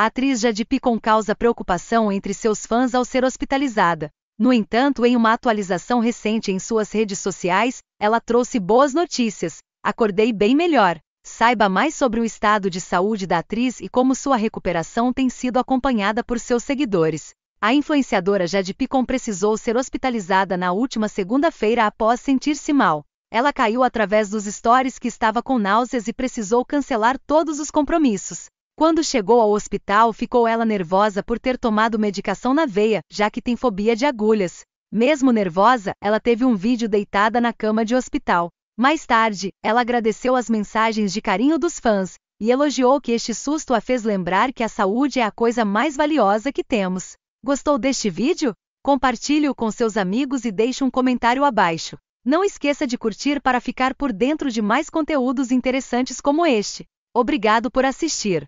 A atriz Jade com causa preocupação entre seus fãs ao ser hospitalizada. No entanto, em uma atualização recente em suas redes sociais, ela trouxe boas notícias. Acordei bem melhor. Saiba mais sobre o estado de saúde da atriz e como sua recuperação tem sido acompanhada por seus seguidores. A influenciadora Jade Picon precisou ser hospitalizada na última segunda-feira após sentir-se mal. Ela caiu através dos stories que estava com náuseas e precisou cancelar todos os compromissos. Quando chegou ao hospital, ficou ela nervosa por ter tomado medicação na veia, já que tem fobia de agulhas. Mesmo nervosa, ela teve um vídeo deitada na cama de hospital. Mais tarde, ela agradeceu as mensagens de carinho dos fãs e elogiou que este susto a fez lembrar que a saúde é a coisa mais valiosa que temos. Gostou deste vídeo? Compartilhe-o com seus amigos e deixe um comentário abaixo. Não esqueça de curtir para ficar por dentro de mais conteúdos interessantes como este. Obrigado por assistir.